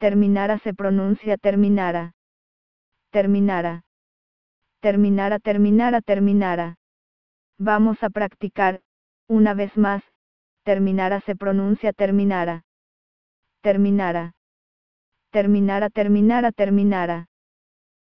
Terminara se pronuncia terminara. Terminara. Terminara, terminara, terminara. Vamos a practicar, una vez más, terminara se pronuncia terminara. Terminara. Terminara, terminara, terminara.